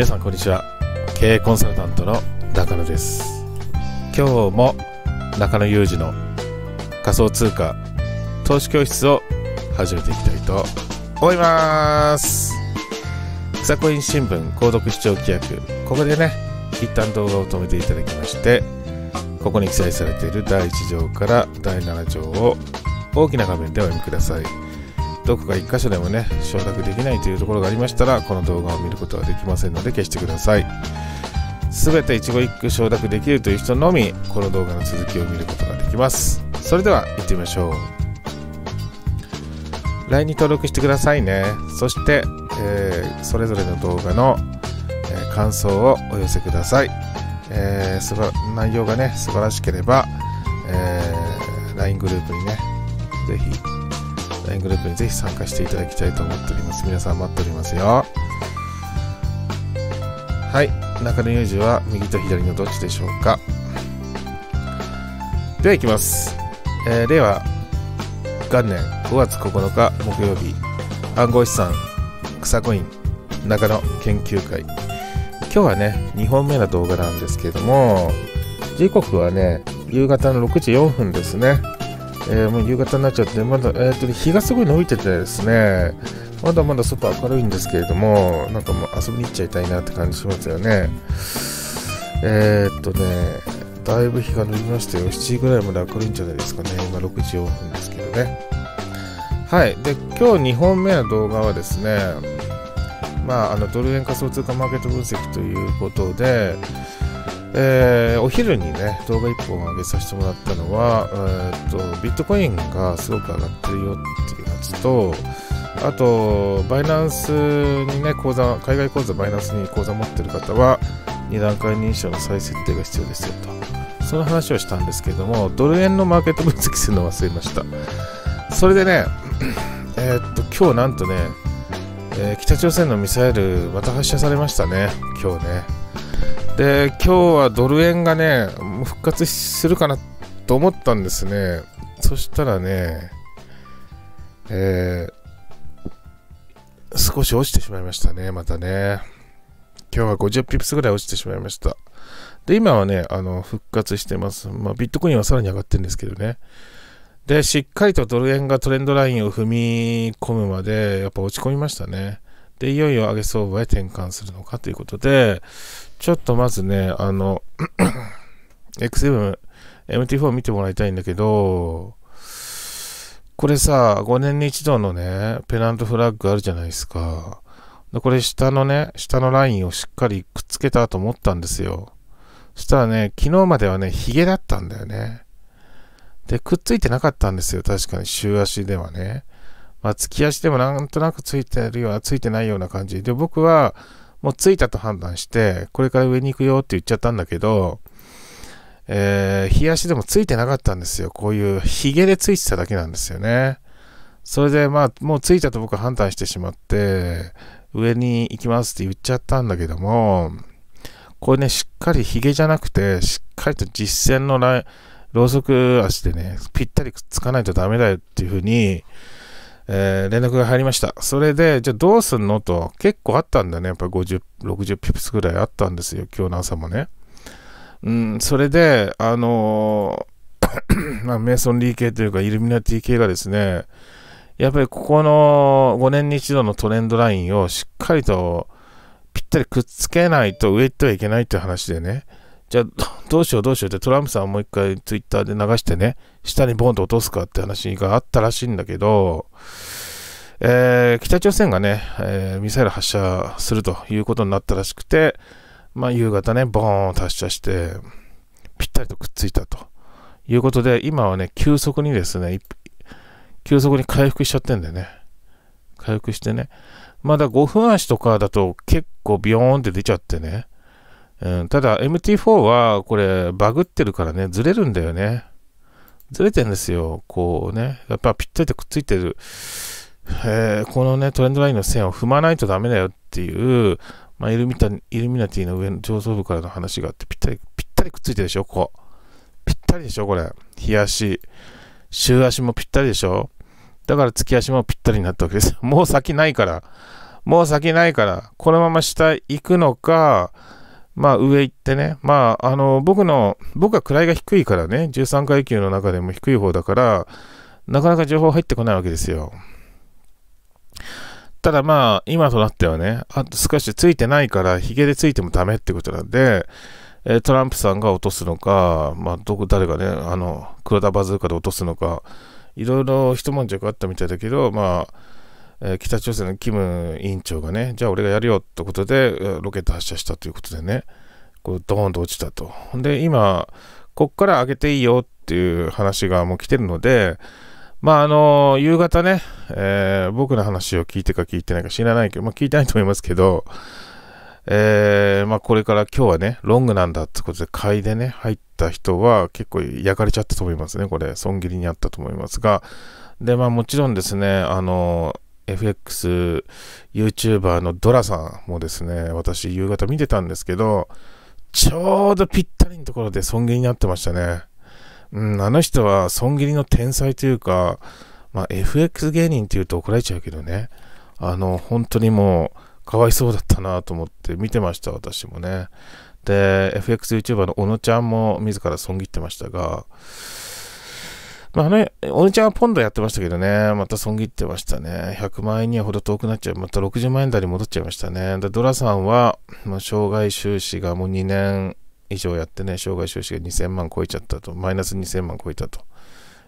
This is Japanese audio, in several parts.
皆さんこんにちは経営コンサルタントの中野です今日も中野裕二の仮想通貨投資教室を始めていきたいと思います草コイン新聞購読視聴規約ここでね一旦動画を止めていただきましてここに記載されている第1条から第7条を大きな画面でお読みくださいどこか1箇所でもね承諾できないというところがありましたらこの動画を見ることはできませんので消してください全て一語一句承諾できるという人のみこの動画の続きを見ることができますそれでは行ってみましょう LINE に登録してくださいねそして、えー、それぞれの動画の、えー、感想をお寄せください、えー、すば内容がね素晴らしければ、え LINE グループにね是非グループにぜひ参加していただきたいと思っております。皆さん待っておりますよ。はい。中野裕二は右と左のどっちでしょうか。では行きます。えー、令和元年5月9日木曜日、暗号資産草コイン中野研究会。今日はね、2本目の動画なんですけれども、時刻はね、夕方の6時4分ですね。えー、もう夕方になっちゃって、まだ、えーと、と日がすごい伸びててですね、まだまだ外明るいんですけれども、なんかもう遊びに行っちゃいたいなって感じしますよね。えー、っとね、だいぶ日が伸びましたよ。7時ぐらいまで明るいんじゃないですかね。今6時4分ですけどね。はい。で、今日2本目の動画はですね、まあ、あのドル円仮想通貨マーケット分析ということで、えー、お昼にね動画1本上げさせてもらったのは、えーと、ビットコインがすごく上がってるよっていうやつとあとバイナンスにね口座海外口座バイナンスに口座持ってる方は2段階認証の再設定が必要ですよとその話をしたんですけどもドル円のマーケット分析するの忘れましたそれでね えー、っと今日なんとね、えー、北朝鮮のミサイルまた発射されましたね今日ねで今日はドル円がね復活するかなと思ったんですねそしたらねえー、少し落ちてしまいましたねまたね今日は50ピプスぐらい落ちてしまいましたで今はねあの復活してます、まあ、ビットコインはさらに上がってるんですけどねでしっかりとドル円がトレンドラインを踏み込むまでやっぱ落ち込みましたねで、いよいよ上げ相場へ転換するのかということで、ちょっとまずね、あの、XM、MT4 見てもらいたいんだけど、これさ、5年に一度のね、ペナントフラッグあるじゃないですか。で、これ下のね、下のラインをしっかりくっつけたと思ったんですよ。そしたらね、昨日まではね、ヒゲだったんだよね。で、くっついてなかったんですよ。確かに、週足ではね。まあ、突き足でもなんとなくついてるような、ついてないような感じで、僕はもうついたと判断して、これから上に行くよって言っちゃったんだけど、えー、日足でもついてなかったんですよ。こういう、ヒゲでついてただけなんですよね。それで、まあ、もうついたと僕は判断してしまって、上に行きますって言っちゃったんだけども、これね、しっかりヒゲじゃなくて、しっかりと実践のラロうそく足でね、ぴったりくっつかないとダメだよっていうふうに、えー、連絡が入りました。それで、じゃあどうすんのと、結構あったんだね。やっぱ50、60ピプスぐらいあったんですよ。今日の朝もね。うん、それで、あのー、まあ、メイソン・リー系というか、イルミナティ系がですね、やっぱりここの5年に一度のトレンドラインをしっかりとぴったりくっつけないと上行ってはいけないって話でね、じゃあどうしようどうしようってトランプさんをもう一回ツイッターで流してね、下にボンと落とすかって話があったらしいんだけど、えー、北朝鮮がね、えー、ミサイル発射するということになったらしくて、まあ、夕方ね、ボーンと発射して、ぴったりとくっついたということで、今はね、急速にですね、急速に回復しちゃってんだよね。回復してね。まだ5分足とかだと結構ビヨーンって出ちゃってね。うん、ただ MT4 はこれバグってるからね、ずれるんだよね。ずれてんですよ。こうね、やっぱぴったりとくっついてる、えー、このね、トレンドラインの線を踏まないとダメだよっていう、まあ、イルミタイルミナティの上の上層部からの話があって、ぴったり、ぴったりくっついてるでしょ、ここ。ぴったりでしょ、これ。日足。週足もぴったりでしょ。だから月足もぴったりになったわけです。もう先ないから。もう先ないから。このまま下行くのか、まあ上行ってね、まああの僕の、僕は位が低いからね、13階級の中でも低い方だから、なかなか情報入ってこないわけですよ。ただまあ、今となってはね、あと少しついてないから、ヒゲでついてもダメってことなんで、えトランプさんが落とすのか、まあ、どこ、誰がね、あの、黒田バズーカで落とすのか、いろいろ一悶着あったみたいだけど、まあ、えー、北朝鮮のキム委員長がね、じゃあ俺がやるよってことで、ロケット発射したということでね、こうドーンと落ちたと。で、今、こっから上げていいよっていう話がもう来てるので、まああのー、夕方ね、えー、僕の話を聞いてか聞いてないか知らないけど、まあ、聞いてないと思いますけど、えー、まあ、これから今日はね、ロングなんだってことで、買いでね、入った人は結構焼かれちゃったと思いますね、これ。損切りにあったと思いますが。で、まあもちろんですね、あの FX YouTuber のドラさんもですね、私夕方見てたんですけど、ちょうどぴったりのところで損切りになってましたね。うん、あの人は損切りの天才というか、まあ、FX 芸人って言うと怒られちゃうけどね、あの、本当にもう、かわいそうだったなと思って見てました、私もね。で、FX YouTuber の小野ちゃんも自ら損切ってましたが、まあね、お姉ちゃんはポンドやってましたけどね、また損切ってましたね。100万円にはほど遠くなっちゃう。また60万円台に戻っちゃいましたね。でドラさんは、もう障害収支がもう2年以上やってね、障害収支が2000万超えちゃったと、マイナス2000万超えたと。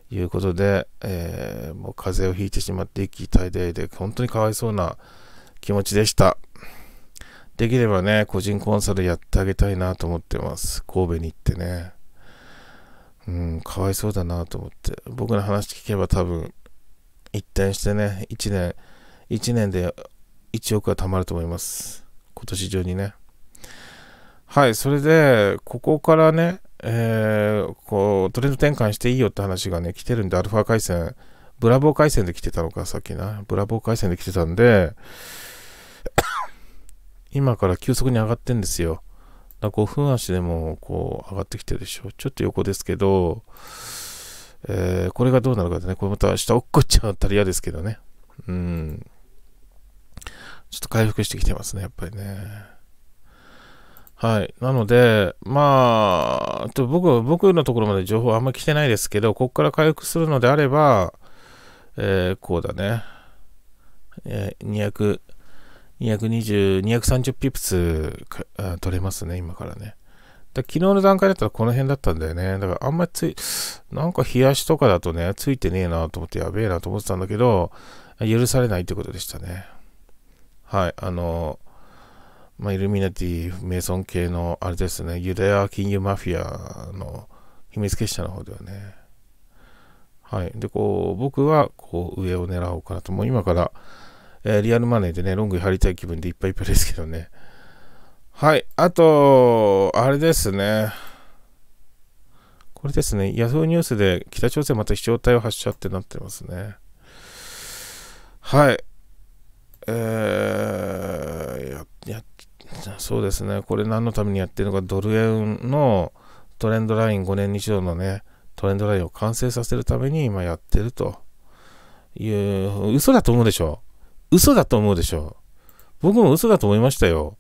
いうことで、えー、もう風邪をひいてしまって息絶え絶えで、本当にかわいそうな気持ちでした。できればね、個人コンサルやってあげたいなと思ってます。神戸に行ってね。うん、かわいそうだなと思って。僕の話聞けば多分、一転してね、1年、1年で1億は貯まると思います。今年中にね。はい、それで、ここからね、えー、こう、トレンド転換していいよって話がね、来てるんで、アルファ回線、ブラボー回線で来てたのか、さっきな。ブラボー回線で来てたんで、今から急速に上がってんですよ。だ5分足でもこう上がってきてるでしょ。ちょっと横ですけど、えー、これがどうなるかでね、これまた下落っこっちゃったら嫌ですけどね。うん。ちょっと回復してきてますね、やっぱりね。はい。なので、まあ、と僕、僕のところまで情報あんま来てないですけど、ここから回復するのであれば、えー、こうだね。えー、220、230ピプス取れますね、今からね。だ昨日の段階だったらこの辺だったんだよね。だからあんまりつい、なんか冷やしとかだとね、ついてねえなと思ってやべえなと思ってたんだけど、許されないってことでしたね。はい、あの、まあ、イルミナティ、メイソン系の、あれですね、ユダヤ金融マフィアの秘密結社の方ではね。はい。で、こう、僕は、こう、上を狙おうかなと。もう今から、えー、リアルマネーでね、ロングや入りたい気分でいっぱいいっぱいですけどね。はい。あと、あれですね。これですね。ヤフーニュースで北朝鮮また飛翔体を発射ってなってますね。はい。えー、や、や、そうですね。これ何のためにやってるのか、ドル円のトレンドライン5年に一度のね、トレンドラインを完成させるために今やってるという、嘘だと思うでしょ嘘だと思うでしょう。僕も嘘だと思いましたよ。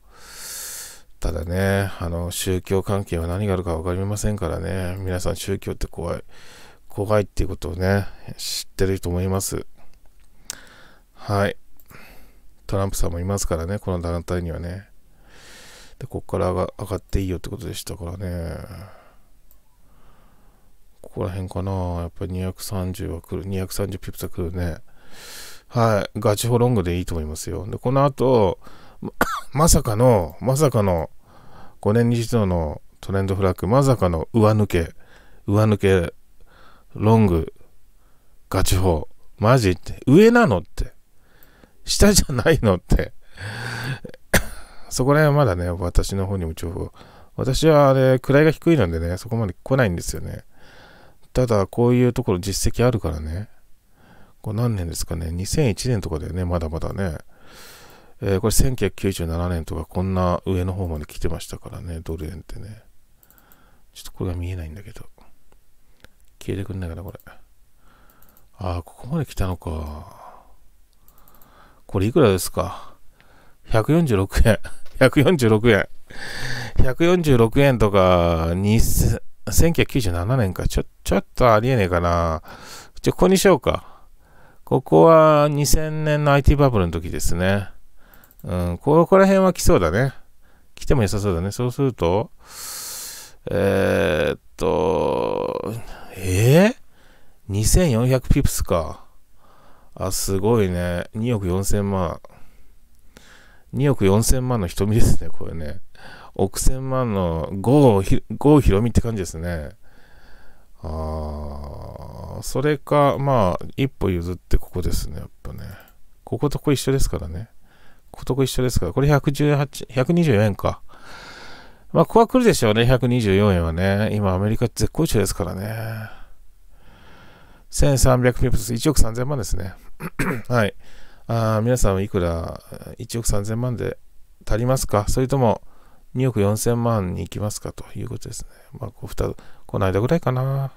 ただね、あの、宗教関係は何があるか分かりませんからね、皆さん宗教って怖い、怖いっていうことをね、知ってると思います。はい。トランプさんもいますからね、この団体にはね。で、こっから上が上がっていいよってことでしたからね。ここら辺かな、やっぱり230は来る、230ピプスは来るね。はい、ガチホロングでいいと思いますよ。で、この後、まさかの、まさかの、5年に一度のトレンドフラッグ、まさかの上抜け、上抜け、ロング、ガチホマジって、上なのって、下じゃないのって。そこら辺はまだね、私の方にも情報。私はあれ、位が低いのでね、そこまで来ないんですよね。ただ、こういうところ実績あるからね。これ何年ですかね、2001年とかだよね、まだまだね。えー、これ1997年とかこんな上の方まで来てましたからね、ドル円ってね。ちょっとこれが見えないんだけど。消えてくんないかな、これ。ああ、ここまで来たのか。これいくらですか ?146 円。146円。146円とか、1997年か。ちょ、ちょっとありえねえかな。じゃ、ここにしようか。ここは2000年の IT バブルの時ですね。うん、ここら辺は来そうだね。来ても良さそうだね。そうすると、えー、っと、えー、?2400 ピプスか。あ、すごいね。2億4000万。2億4000万の瞳ですね、これね。億千万のーひろみって感じですね。あそれか、まあ、一歩譲ってここですね、やっぱね。こことここ一緒ですからね。こことこ一緒ですから、これ118、124円か。まあ、ここは来るでしょうね、124円はね。今、アメリカ絶好調ですからね。1300ピプス、1億3000万ですね。はい。あ皆さんはいくら、1億3000万で足りますかそれとも、2億4000万に行きますかということですね。まあ、こう、この間ぐらいかな。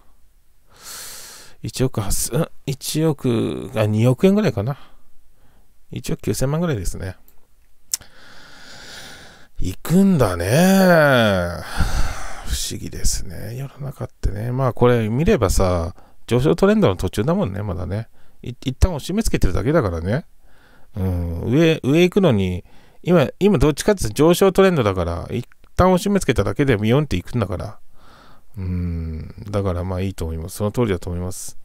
1億8 0 0 0 1億、あ、2億円ぐらいかな。1億9000万ぐらいですね。行くんだね。不思議ですね。世の中ってね。まあこれ見ればさ、上昇トレンドの途中だもんね、まだね。一旦押し目つけてるだけだからね。うん、上、上行くのに、今、今どっちかって上昇トレンドだから、一旦押し目つけただけでビヨンっていくんだから。うん、だからまあいいと思います。その通りだと思います。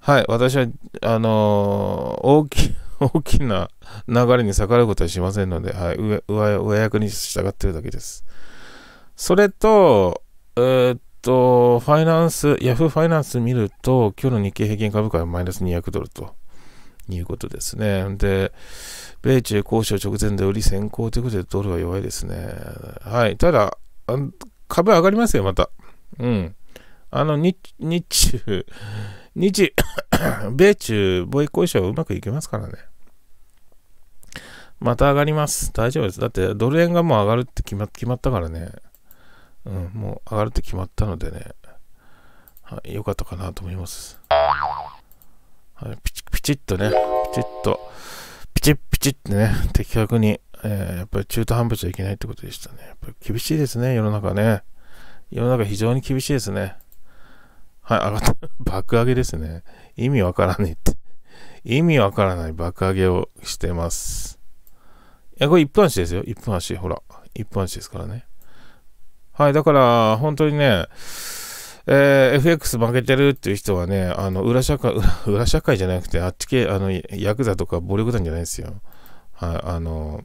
はい、私は、あのー、大き、大きな流れに逆らうことはしませんので、はい、上、上、上役に従ってるだけです。それと、えー、っと、ファイナンス、ヤフーファイナンス見ると、今日の日経平均株価はマイナス200ドルと。いうことですね。で、米中交渉直前で売り先行ということでドルは弱いですね。はい。ただ、株上がりますよ、また。うん。あの、日、日中、日、米中貿易交渉はうまくいけますからね。また上がります。大丈夫です。だって、ドル円がもう上がるって決ま決まったからね。うん、もう上がるって決まったのでね。はい、よかったかなと思います。はい、ピチチッとね、ピチッと、ピチッピチッってね、的確に、えー、やっぱり中途半端じゃいけないってことでしたね。やっぱり厳しいですね、世の中ね。世の中非常に厳しいですね。はい、上がった。爆上げですね。意味わからねえって。意味わからない爆上げをしてます。いや、これ1分足ですよ。1分足。ほら。1分足ですからね。はい、だから、本当にね、えー、FX 負けてるっていう人はね、あの、裏社会、裏社会じゃなくて、あっち系、あの、ヤクザとか暴力団じゃないですよ。はい、あの、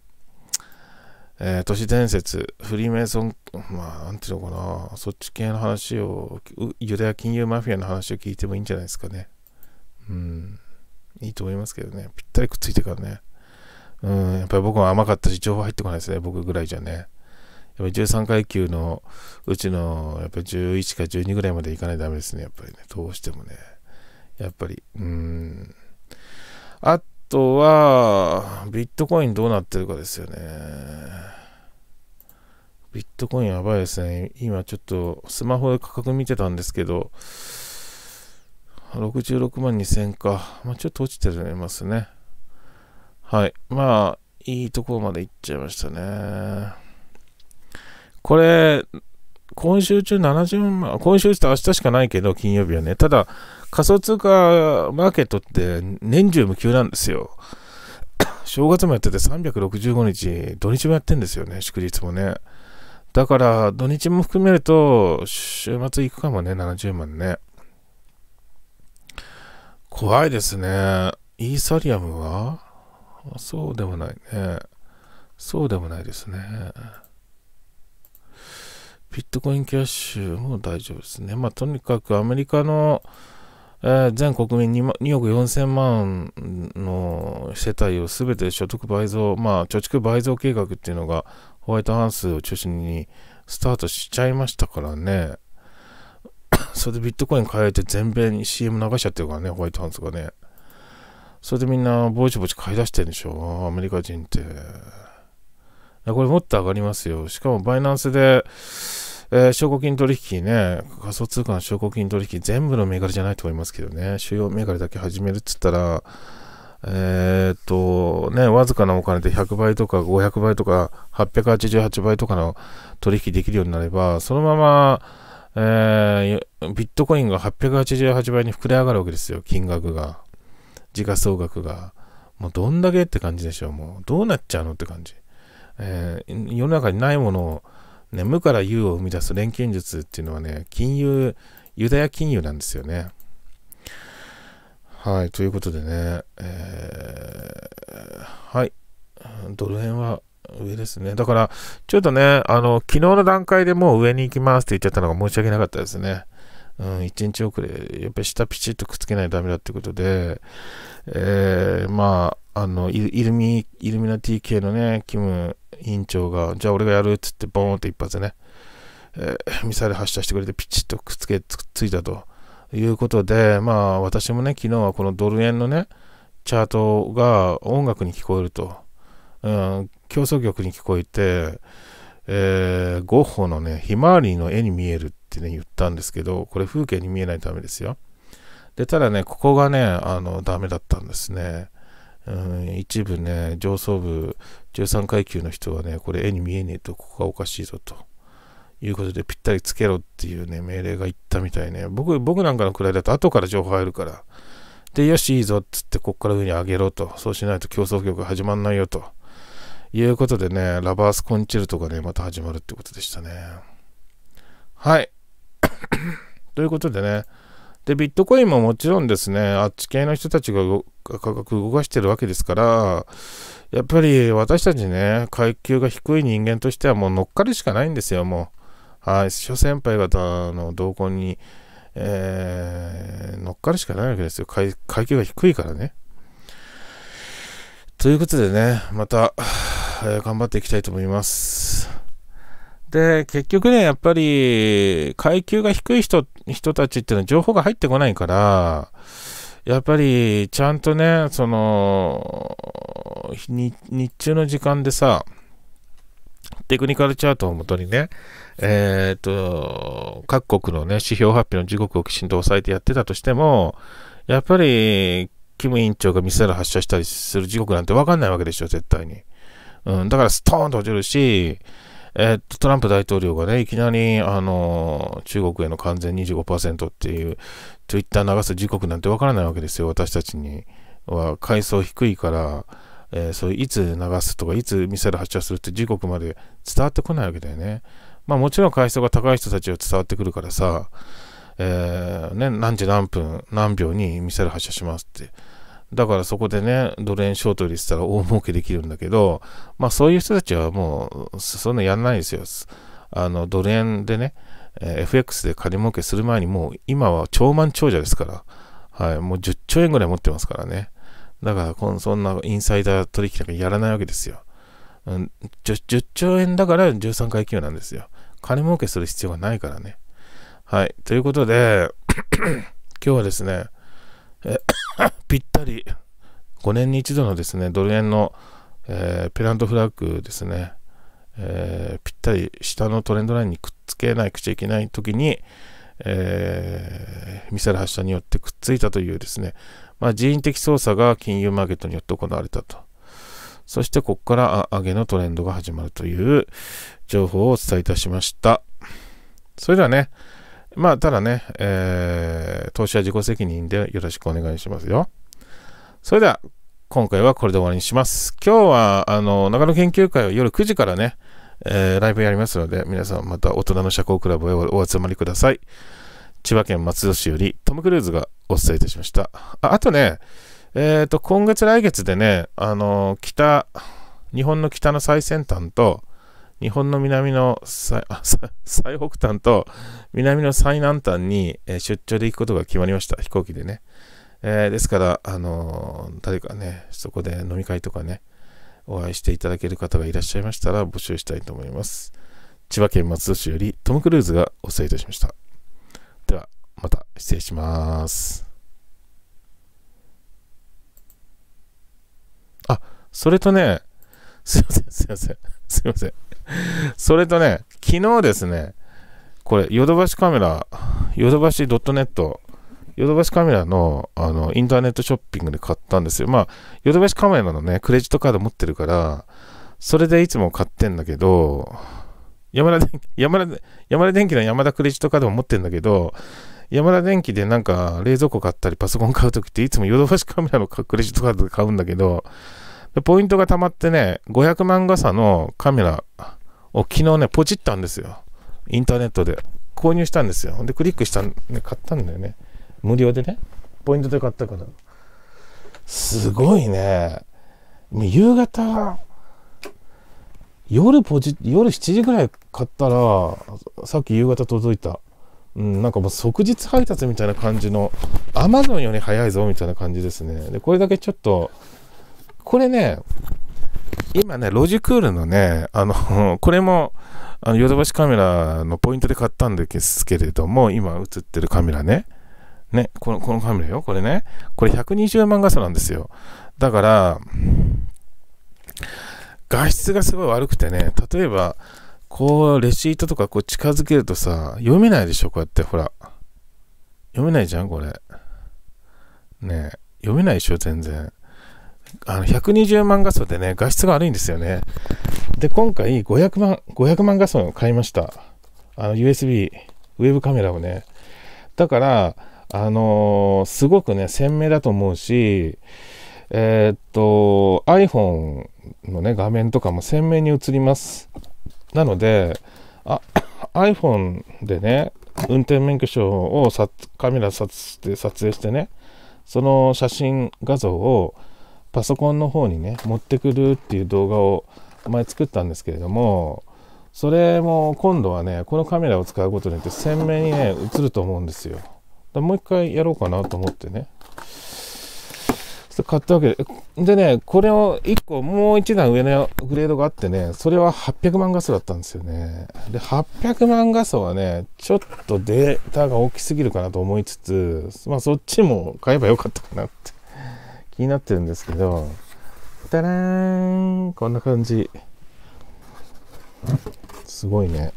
えー、都市伝説、フリーメイソン、まあ、なんていうのかな、そっち系の話を、ユダヤ金融マフィアの話を聞いてもいいんじゃないですかね。うん、いいと思いますけどね。ぴったりくっついてからね。うん、やっぱり僕は甘かったし、情報入ってこないですね、僕ぐらいじゃね。やっぱ13階級のうちのやっぱ11か12ぐらいまでいかないとダメですね、やっぱりね、どうしてもね。やっぱり、うん。あとは、ビットコインどうなってるかですよね。ビットコインやばいですね。今ちょっとスマホで価格見てたんですけど、66万2000か。まあ、ちょっと落ちてるね、ますね。はい。まあ、いいところまで行っちゃいましたね。これ、今週中70万、今週って明日しかないけど、金曜日はね。ただ、仮想通貨マーケットって年中無休なんですよ。正月もやってて365日、土日もやってんですよね、祝日もね。だから、土日も含めると、週末行くかもね、70万ね。怖いですね。イーサリアムはそうでもないね。そうでもないですね。ビットコインキャッシュも大丈夫ですね。まあ、とにかくアメリカの、えー、全国民 2, 2億4000万の世帯をすべて所得倍増、まあ、貯蓄倍増計画っていうのがホワイトハウスを中心にスタートしちゃいましたからね。それでビットコイン買えて全米に CM 流しちゃってるからね、ホワイトハウスがね。それでみんなぼちぼち買い出してるんでしょ、アメリカ人って。これもっと上がりますよ。しかもバイナンスで、えー、証拠金取引ね、仮想通貨の証拠金取引、全部の銘柄じゃないと思いますけどね、主要銘柄だけ始めるっつったら、えー、っと、ね、わずかなお金で100倍とか500倍とか888倍とかの取引できるようになれば、そのまま、えー、ビットコインが888倍に膨れ上がるわけですよ、金額が。時価総額が。もうどんだけって感じでしょう、もう。どうなっちゃうのって感じ。えー、世の中にないものを、ね、無から有を生み出す錬金術っていうのはね、金融、ユダヤ金融なんですよね。はい、ということでね、えー、はい、ドル円は上ですね。だから、ちょっとね、あの、昨日の段階でもう上に行きますって言っちゃったのが申し訳なかったですね。うん、1日遅れ、やっぱり下ピチッとくっつけないとダメだってことで、えー、まあ、あのイルミ、イルミナ TK のね、キム委員長が、じゃあ俺がやるっつって、ボーンって一発ね、えー、ミサイル発射してくれて、ピチッとくっつけ、つついたということで、まあ、私もね、昨日はこのドル円のね、チャートが音楽に聞こえると、うん、競争曲に聞こえて、えー、ゴッホのね、ひまわりの絵に見えるってね、言ったんですけど、これ風景に見えないためですよ。で、ただね、ここがね、あの、ダメだったんですね。うん、一部ね、上層部13階級の人はね、これ絵に見えねえと、ここがおかしいぞと。いうことでぴったりつけろっていうね、命令がいったみたいね。僕、僕なんかのくらいだと後から情報入るから。で、よし、いいぞっつって、こっから上に上げろと。そうしないと競争局が始まんないよと。いうことでね、ラバースコンチェルトがね、また始まるってことでしたね。はい。ということでね、で、ビットコインももちろんですね、あっち系の人たちが価格動かしてるわけですから、やっぱり私たちね、階級が低い人間としてはもう乗っかるしかないんですよ、もう。はい、諸先輩方の動向に、えー、乗っかるしかないわけですよ。階級が低いからね。ということでね、また、頑張っていきたいと思います。で、結局ね、やっぱり、階級が低い人、人たちっていうのは情報が入ってこないから、やっぱり、ちゃんとね、その、日中の時間でさ、テクニカルチャートをもとにね、えっ、ー、と、各国のね、指標発表の時刻をきちんと押さえてやってたとしても、やっぱり、キム委員長がミサイル発射したりする時刻なんて分かんないわけでしょ、絶対に。うん、だからストーンと落ちるし、えー、っと、トランプ大統領がね、いきなり、あのー、中国への完全25%っていう、ツイッター流す時刻なんてわからないわけですよ、私たちには。階層低いから、えー、そういつ流すとか、いつミサイル発射するって時刻まで伝わってこないわけだよね。まあもちろん階層が高い人たちは伝わってくるからさ、えー、ね、何時何分、何秒にミサイル発射しますって。だからそこでね、ドル円ショート入れてたら大儲けできるんだけど、まあそういう人たちはもう、そんなやんないですよ。あの、ドル円でね、FX で金儲けする前にもう今は超満長者ですから、はい、もう10兆円ぐらい持ってますからね。だからこの、そんなインサイダー取引なんかやらないわけですよ。うん、10, 10兆円だから13階級なんですよ。金儲けする必要がないからね。はい、ということで、今日はですね、えピッ 5年に一度のですね、ドル円の、えー、ペナントフラッグですね、えー、ぴったり下のトレンドラインにくっつけなくちゃいけないときに、えー、ミサイル発射によってくっついたというですね、まあ、人為的操作が金融マーケットによって行われたと。そしてここから上げのトレンドが始まるという情報をお伝えいたしました。それではね、まあただね、えー、投資は自己責任でよろしくお願いしますよ。それでは、今回はこれで終わりにします。今日は、あの、長野研究会は夜9時からね、えー、ライブやりますので、皆さんまた大人の社交クラブへお集まりください。千葉県松戸市よりトム・クルーズがお伝えいたしました。ああとね、えっ、ー、と、今月来月でね、あの、北、日本の北の最先端と、日本の南の最最北端と南の最南端に出張で行くことが決まりました。飛行機でね。えー、ですから、あのー、誰かね、そこで飲み会とかね、お会いしていただける方がいらっしゃいましたら募集したいと思います。千葉県松戸市よりトム・クルーズがお世話いたしました。では、また失礼します。あ、それとね、すいません、すいません、すいません。それとね、昨日ですね、これ、ヨドバシカメラ、ヨドバシ .net ヨドバシカメラのあのインターネットショッピングで買ったんですよ。まあ、ヨドバシカメラのね、クレジットカード持ってるから、それでいつも買ってんだけど、山田山田山田電機の山田クレジットカードも持ってるんだけど、山田電機でなんか冷蔵庫買ったりパソコン買うときっていつもヨドバシカメラのクレジットカードで買うんだけど、ポイントが溜まってね、500万画素のカメラを昨日ね、ポチったんですよ。インターネットで。購入したんですよ。で、クリックした、ね、買ったんだよね。無料でねポイントで買ったからすごいねもう夕方夜ポジ夜7時ぐらい買ったらさっき夕方届いた、うん、なんかもう即日配達みたいな感じのアマゾンより早いぞみたいな感じですねでこれだけちょっとこれね今ねロジクールのねあの これもあのヨドバシカメラのポイントで買ったんですけれども今映ってるカメラねね、この、このカメラよ、これね。これ120万画素なんですよ。だから、画質がすごい悪くてね、例えば、こう、レシートとかこう近づけるとさ、読めないでしょ、こうやって、ほら。読めないじゃん、これ。ね読めないでしょ、全然。あの、120万画素でね、画質が悪いんですよね。で、今回500万、500万画素を買いました。あの、USB、ウェブカメラをね。だから、あのー、すごくね、鮮明だと思うし、えー、っと、iPhone のね、画面とかも鮮明に映ります。なので、あ iPhone でね、運転免許証をさカメラ撮撮影してね、その写真画像をパソコンの方にね、持ってくるっていう動画を前作ったんですけれども、それも今度はね、このカメラを使うことによって鮮明にね、映ると思うんですよ。だもう一回やろうかなと思ってね。買ったわけで。でね、これを1個、もう1段上のグレードがあってね、それは800万画素だったんですよね。で、800万画素はね、ちょっとデータが大きすぎるかなと思いつつ、まあそっちも買えばよかったかなって気になってるんですけど、たらーんこんな感じ。すごいね。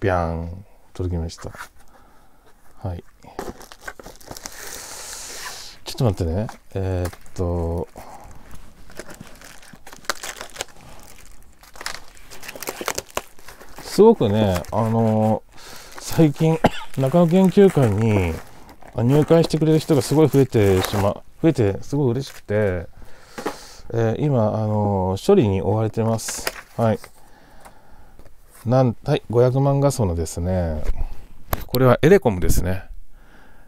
ビャーン届きました。はいちょっと待ってねえー、っとすごくねあの最近 中野研究会に入会してくれる人がすごい増えてしま増えてすごい嬉しくて、えー、今あの処理に追われてますはいなんはい500万画素のですねこれはエレコムですね。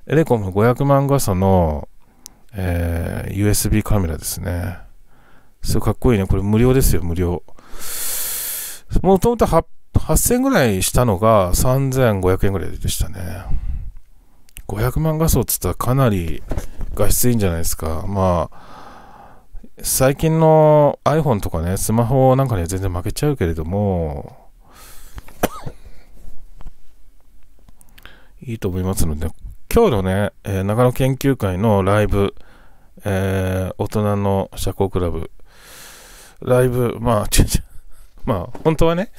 エレコム500万画素の、えー、USB カメラですね。すごいかっこいいね。これ無料ですよ、無料。もともと8000円ぐらいしたのが3500円ぐらいでしたね。500万画素っつったらかなり画質いいんじゃないですか。まあ、最近の iPhone とかね、スマホなんかには全然負けちゃうけれども、いいと思いますので、今日のね、えー、長野研究会のライブ、えー、大人の社交クラブ、ライブ、まあ、まあ、本当はね、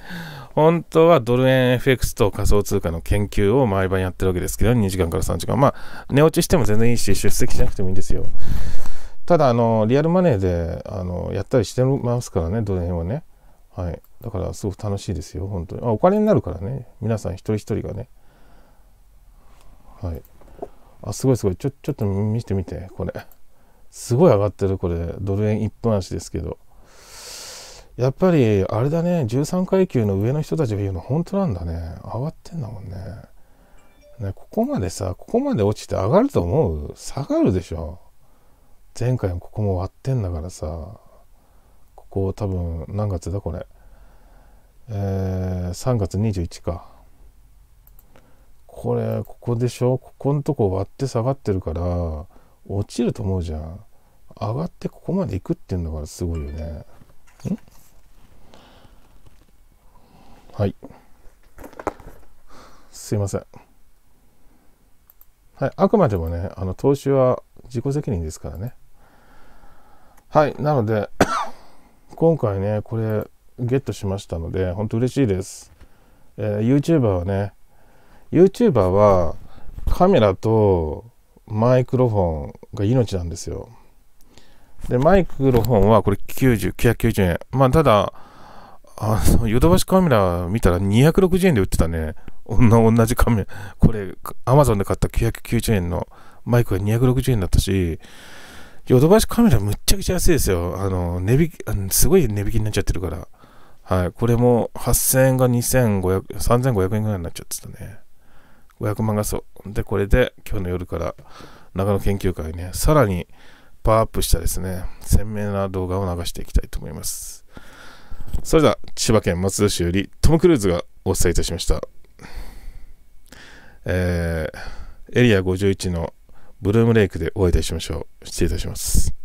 本当はドル円 FX と仮想通貨の研究を毎晩やってるわけですけど、2時間から3時間。まあ、寝落ちしても全然いいし、出席しなくてもいいんですよ。ただ、あの、リアルマネーで、あの、やったりしてますからね、ドル円はね。はい。だから、すごく楽しいですよ、本当に。あお金になるからね、皆さん一人一人がね。はいあすごいすごいちょちょっと見てみてこれすごい上がってるこれドル円1分足ですけどやっぱりあれだね13階級の上の人たちが言うの本当なんだね上がってんだもんねねここまでさここまで落ちて上がると思う下がるでしょ前回もここも割ってんだからさここ多分何月だこれえー、3月21かこれここでしょここのとこ割って下がってるから落ちると思うじゃん上がってここまでいくっていうんだからすごいよねはいすいませんはいあくまでもねあの投資は自己責任ですからねはいなので 今回ねこれゲットしましたので本当嬉しいです、えー、YouTuber はね YouTuber はカメラとマイクロフォンが命なんですよ。で、マイクロフォンはこれ9 9 0円。まあ、ただ、あの、ヨドバシカメラ見たら260円で売ってたね。同じカメラ。これ、アマゾンで買った990円のマイクが260円だったし、ヨドバシカメラむっちゃくちゃ安いですよ。あの、値引き、すごい値引きになっちゃってるから。はい。これも8000円が2500、3500円ぐらいになっちゃってたね。500万画素。で、これで今日の夜から長野研究会ね、さらにパワーアップしたですね、鮮明な動画を流していきたいと思います。それでは、千葉県松戸市よりトム・クルーズがお伝えいたしました。えー、エリア51のブルームレイクでお会いいたしましょう。失礼いたします。